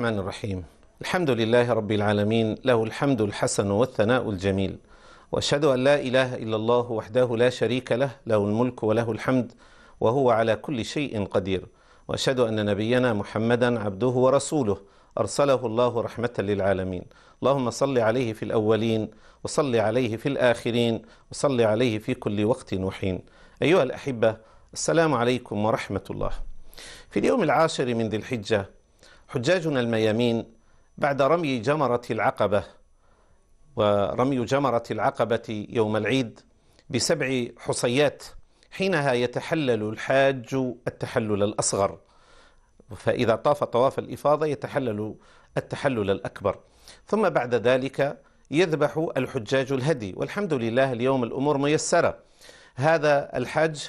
الرحمن الرحيم الحمد لله رب العالمين له الحمد الحسن والثناء الجميل واشهد ان لا اله الا الله وحده لا شريك له له الملك وله الحمد وهو على كل شيء قدير واشهد ان نبينا محمدا عبده ورسوله ارسله الله رحمه للعالمين اللهم صل عليه في الاولين وصل عليه في الاخرين وصل عليه في كل وقت وحين ايها الاحبه السلام عليكم ورحمه الله في اليوم العاشر من ذي الحجه حجاجنا الميامين بعد رمي جمرة العقبة ورمي جمرة العقبة يوم العيد بسبع حصيات حينها يتحلل الحاج التحلل الأصغر فإذا طاف طواف الإفاضة يتحلل التحلل الأكبر ثم بعد ذلك يذبح الحجاج الهدي والحمد لله اليوم الأمور ميسرة هذا الحج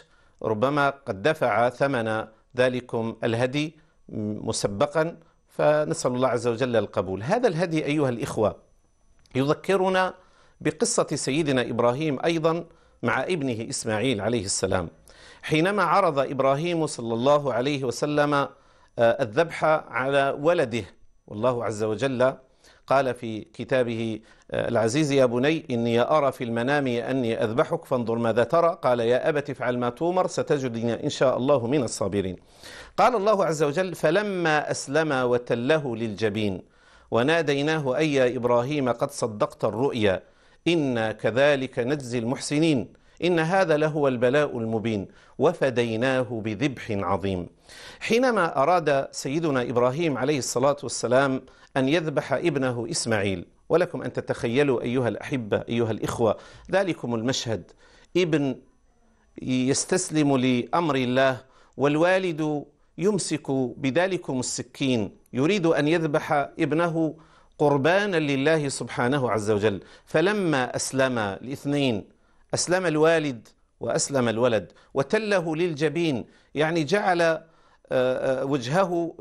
ربما قد دفع ثمن ذلكم الهدي مسبقا فنسأل الله عز وجل القبول هذا الهدي أيها الإخوة يذكرنا بقصة سيدنا إبراهيم أيضا مع ابنه إسماعيل عليه السلام حينما عرض إبراهيم صلى الله عليه وسلم آه، الذبح على ولده والله عز وجل قال في كتابه آه، العزيز يا بني إني أرى في المنام أني أذبحك فانظر ماذا ترى قال يا أبت افعل ما تومر ستجدني إن شاء الله من الصابرين قال الله عز وجل فلما أسلم وتله للجبين وناديناه أي إبراهيم قد صدقت الرؤيا إنا كذلك نجزي المحسنين إن هذا لهو البلاء المبين وفديناه بذبح عظيم حينما أراد سيدنا إبراهيم عليه الصلاة والسلام أن يذبح ابنه إسماعيل ولكم أن تتخيلوا أيها الأحبة أيها الإخوة ذلكم المشهد ابن يستسلم لأمر الله والوالد يمسك بذلكم السكين يريد أن يذبح ابنه قربانا لله سبحانه عز وجل فلما أسلم الاثنين أسلم الوالد وأسلم الولد وتله للجبين يعني جعل آه، آه، وجهه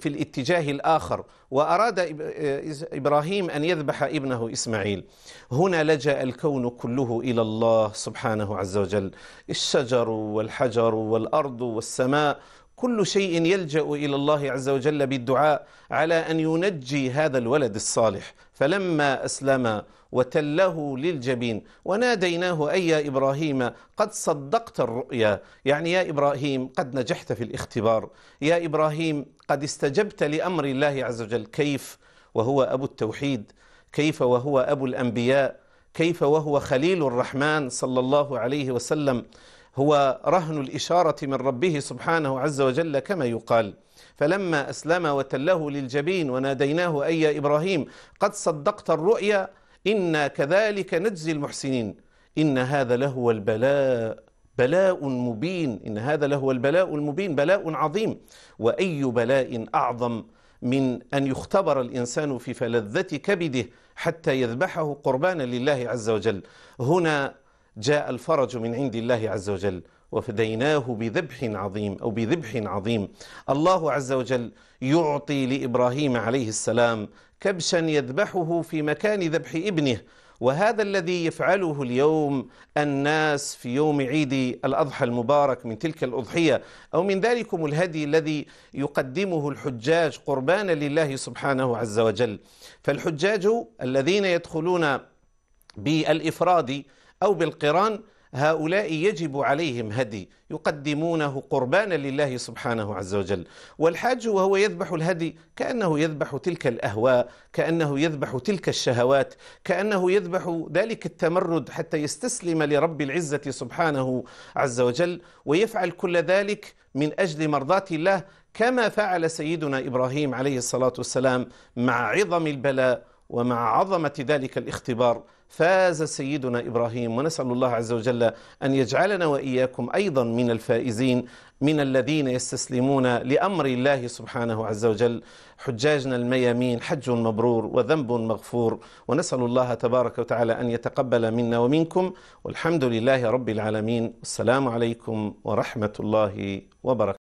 في الاتجاه الآخر وأراد آه، إبراهيم أن يذبح ابنه إسماعيل هنا لجأ الكون كله إلى الله سبحانه عز وجل الشجر والحجر والأرض والسماء كل شيء يلجأ إلى الله عز وجل بالدعاء على أن ينجي هذا الولد الصالح فلما أسلم وتله للجبين وناديناه أي يا إبراهيم قد صدقت الرؤيا يعني يا إبراهيم قد نجحت في الاختبار يا إبراهيم قد استجبت لأمر الله عز وجل كيف وهو أبو التوحيد كيف وهو أبو الأنبياء كيف وهو خليل الرحمن صلى الله عليه وسلم هو رهن الإشارة من ربه سبحانه عز وجل كما يقال فلما أسلم وتله للجبين وناديناه أي يا إبراهيم قد صدقت الرؤيا إنا كذلك نجزي المحسنين إن هذا لهو البلاء بلاء مبين إن هذا لهو البلاء المبين بلاء عظيم وأي بلاء أعظم من أن يختبر الإنسان في فلذة كبده حتى يذبحه قربانا لله عز وجل هنا جاء الفرج من عند الله عز وجل وفديناه بذبح عظيم أو بذبح عظيم الله عز وجل يعطي لإبراهيم عليه السلام كبشا يذبحه في مكان ذبح ابنه وهذا الذي يفعله اليوم الناس في يوم عيد الأضحى المبارك من تلك الأضحية أو من ذلكم الهدي الذي يقدمه الحجاج قربانا لله سبحانه عز وجل فالحجاج الذين يدخلون بالإفراد أو بالقران هؤلاء يجب عليهم هدي يقدمونه قربانا لله سبحانه عز وجل والحاج وهو يذبح الهدي كأنه يذبح تلك الأهواء كأنه يذبح تلك الشهوات كأنه يذبح ذلك التمرد حتى يستسلم لرب العزة سبحانه عز وجل ويفعل كل ذلك من أجل مرضاة الله كما فعل سيدنا إبراهيم عليه الصلاة والسلام مع عظم البلاء ومع عظمة ذلك الاختبار فاز سيدنا إبراهيم ونسأل الله عز وجل أن يجعلنا وإياكم أيضا من الفائزين من الذين يستسلمون لأمر الله سبحانه عز وجل حجاجنا الميامين حج مبرور وذنب مغفور ونسأل الله تبارك وتعالى أن يتقبل منا ومنكم والحمد لله رب العالمين والسلام عليكم ورحمة الله وبركاته